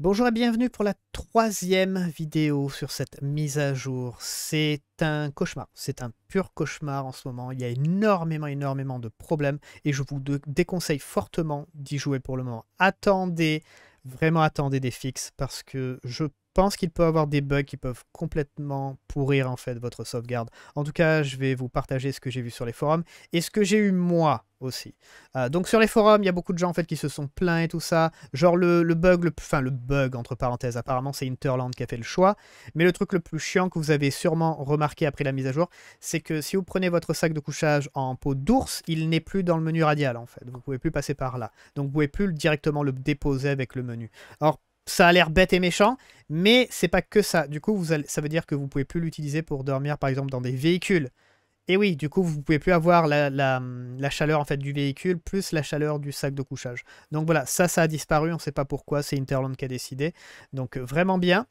Bonjour et bienvenue pour la troisième vidéo sur cette mise à jour. C'est un cauchemar, c'est un pur cauchemar en ce moment. Il y a énormément, énormément de problèmes et je vous déconseille fortement d'y jouer pour le moment. Attendez, vraiment attendez des fixes parce que je pense qu'il peut avoir des bugs qui peuvent complètement pourrir en fait votre sauvegarde. En tout cas, je vais vous partager ce que j'ai vu sur les forums et ce que j'ai eu moi aussi. Euh, donc sur les forums, il y a beaucoup de gens en fait qui se sont plaints et tout ça. Genre le, bug, le, enfin le bug entre parenthèses, apparemment c'est Interland qui a fait le choix. Mais le truc le plus chiant que vous avez sûrement remarqué après la mise à jour, c'est que si vous prenez votre sac de couchage en peau d'ours, il n'est plus dans le menu radial en fait. Vous pouvez plus passer par là. Donc vous pouvez plus directement le déposer avec le menu. Or ça a l'air bête et méchant, mais c'est pas que ça. Du coup, ça veut dire que vous pouvez plus l'utiliser pour dormir, par exemple, dans des véhicules. Et oui, du coup, vous pouvez plus avoir la, chaleur en fait du véhicule plus la chaleur du sac de couchage. Donc voilà, ça, ça a disparu. On ne sait pas pourquoi. C'est Interland qui a décidé. Donc euh, vraiment bien.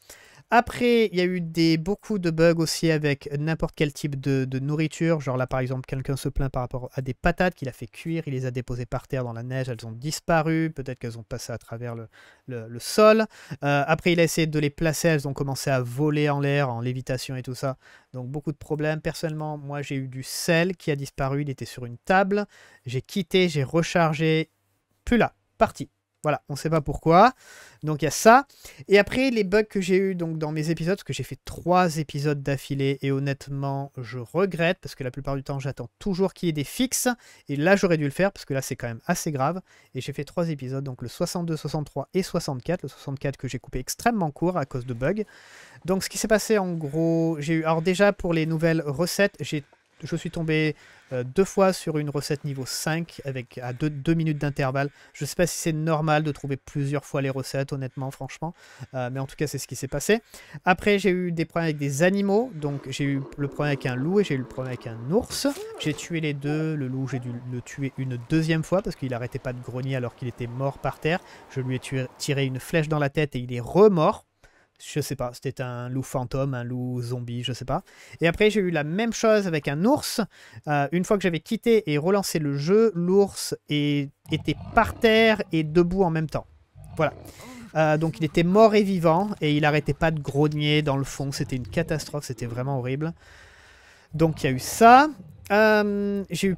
Après, il y a eu des, beaucoup de bugs aussi avec n'importe quel type de, nourriture. Genre là, par exemple, quelqu'un se plaint par rapport à des patates qu'il a fait cuire, il les a déposées par terre dans la neige, elles ont disparu, peut-être qu'elles ont passé à travers le, sol. Euh, après, il a essayé de les placer, elles ont commencé à voler en l'air, en lévitation et tout ça. Donc beaucoup de problèmes. Personnellement, moi, j'ai eu du sel qui a disparu, il était sur une table. J'ai quitté, j'ai rechargé. Plus là, parti. Voilà, on sait pas pourquoi. Donc il y a ça. Et après, les bugs que j'ai eu donc, dans mes épisodes, parce que j'ai fait trois épisodes d'affilée, et honnêtement, je regrette, parce que la plupart du temps, j'attends toujours qu'il y ait des fixes. Et là, j'aurais dû le faire, parce que là, c'est quand même assez grave. Et j'ai fait trois épisodes, donc le 62, 63 et 64. Le 64 que j'ai coupé extrêmement court à cause de bugs. Donc ce qui s'est passé, en gros, j'ai eu... Alors déjà, pour les nouvelles recettes, j'ai je suis tombé euh, deux fois sur une recette niveau 5 avec à deux, minutes d'intervalle. Je ne sais pas si c'est normal de trouver plusieurs fois les recettes, honnêtement, franchement. Euh, mais en tout cas, c'est ce qui s'est passé. Après, j'ai eu des problèmes avec des animaux. Donc, j'ai eu le problème avec un loup et j'ai eu le problème avec un ours. J'ai tué les deux. Le loup, j'ai dû le tuer une deuxième fois parce qu'il n'arrêtait pas de grogner alors qu'il était mort par terre. Je lui ai tiré une flèche dans la tête et il est remort. Je sais pas, c'était un loup fantôme, un loup zombie, je sais pas. Et après, j'ai eu la même chose avec un ours. Euh, une fois que j'avais quitté et relancé le jeu, l'ours était par terre et debout en même temps. Voilà. Euh, donc il était mort et vivant et il arrêtait pas de grogner dans le fond. C'était une catastrophe, c'était vraiment horrible. Donc il y a eu ça. Euh, j'ai eu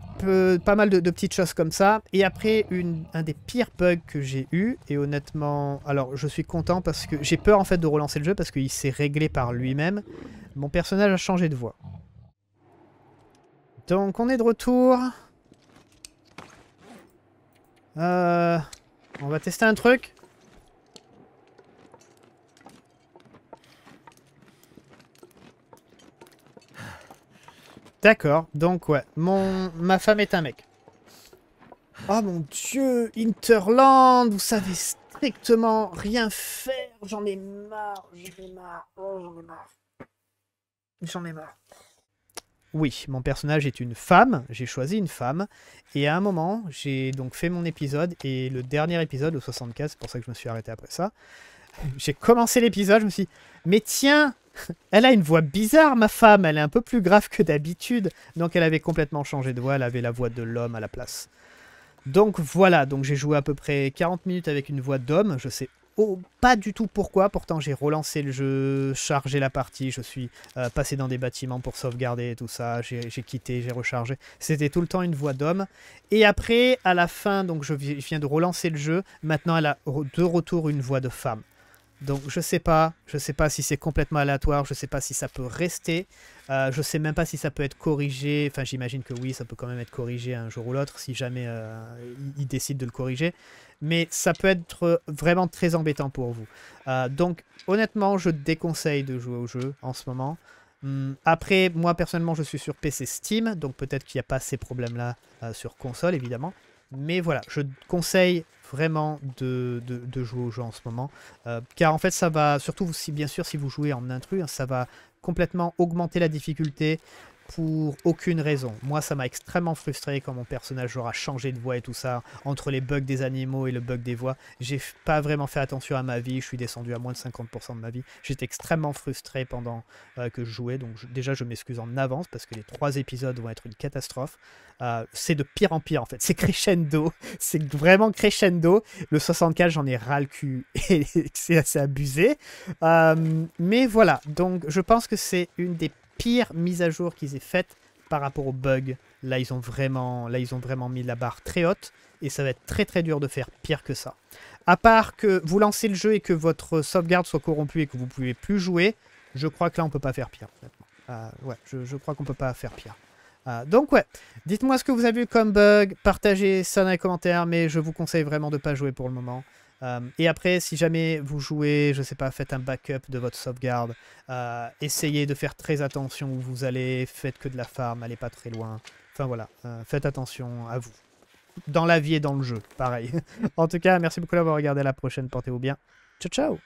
pas mal de, petites choses comme ça. Et après, une, un des pires bugs que j'ai eu, et honnêtement, alors je suis content parce que j'ai peur en fait de relancer le jeu parce qu'il s'est réglé par lui-même. Mon personnage a changé de voix. Donc on est de retour. Euh, on va tester un truc. D'accord, donc ouais, mon ma femme est un mec. Oh mon dieu, Interland, vous savez strictement rien faire, j'en ai marre, j'en ai marre, oh, j'en ai marre. J'en ai marre. Oui, mon personnage est une femme, j'ai choisi une femme, et à un moment, j'ai donc fait mon épisode, et le dernier épisode, au 75, c'est pour ça que je me suis arrêté après ça, j'ai commencé l'épisode, je me suis dit, mais tiens, elle a une voix bizarre, ma femme, elle est un peu plus grave que d'habitude. Donc elle avait complètement changé de voix, elle avait la voix de l'homme à la place. Donc voilà, donc j'ai joué à peu près 40 minutes avec une voix d'homme, je sais oh, pas du tout pourquoi, pourtant j'ai relancé le jeu, chargé la partie, je suis euh, passé dans des bâtiments pour sauvegarder et tout ça, j'ai quitté, j'ai rechargé, c'était tout le temps une voix d'homme. Et après, à la fin, donc je viens de relancer le jeu, maintenant elle a de retour une voix de femme. Donc je sais pas, je sais pas si c'est complètement aléatoire, je sais pas si ça peut rester, euh, je sais même pas si ça peut être corrigé. Enfin, j'imagine que oui, ça peut quand même être corrigé un jour ou l'autre si jamais euh, il ils décident de le corriger. Mais ça peut être vraiment très embêtant pour vous. Euh, donc honnêtement, je déconseille de jouer au jeu en ce moment. Hum, après, moi personnellement, je suis sur PC Steam, donc peut-être qu'il n'y a pas ces problèmes-là sur console, évidemment. Mais voilà, je conseille vraiment de, jouer au jeu en ce moment. Euh, car en fait, ça va, surtout si bien sûr si vous jouez en intrus, hein, ça va complètement augmenter la difficulté, pour aucune raison. Moi, ça m'a extrêmement frustré quand mon personnage aura changé de voix et tout ça, entre les bugs des animaux et le bug des voix. J'ai pas vraiment fait attention à ma vie, je suis descendu à moins de 50% de ma vie. J'étais extrêmement frustré pendant euh, que je jouais, donc déjà je m'excuse en avance parce que les trois épisodes vont être une catastrophe. Euh, c'est de pire en pire en fait, c'est crescendo, c'est vraiment crescendo. Le 64, j'en ai ras le cul et c'est assez abusé. Euh, mais voilà, donc je pense que c'est une des pire mise à jour qu'ils aient faite par rapport aux bugs. Là, ils ont vraiment, là, ils ont vraiment mis la barre très haute et ça va être très très dur de faire pire que ça. À part que vous lancez le jeu et que votre sauvegarde soit corrompue et que vous ne pouvez plus jouer, je crois que là, on peut pas faire pire. Euh, ouais, je, crois qu'on peut pas faire pire. Euh, donc ouais, dites-moi ce que vous avez vu comme bug, partagez ça dans les commentaires, mais je vous conseille vraiment de pas jouer pour le moment. Euh, et après, si jamais vous jouez, je sais pas, faites un backup de votre sauvegarde. Euh, essayez de faire très attention où vous allez. Faites que de la farm, allez pas très loin. Enfin voilà, euh, faites attention à vous. Dans la vie et dans le jeu, pareil. en tout cas, merci beaucoup d'avoir regardé. la prochaine, portez-vous bien. Ciao, ciao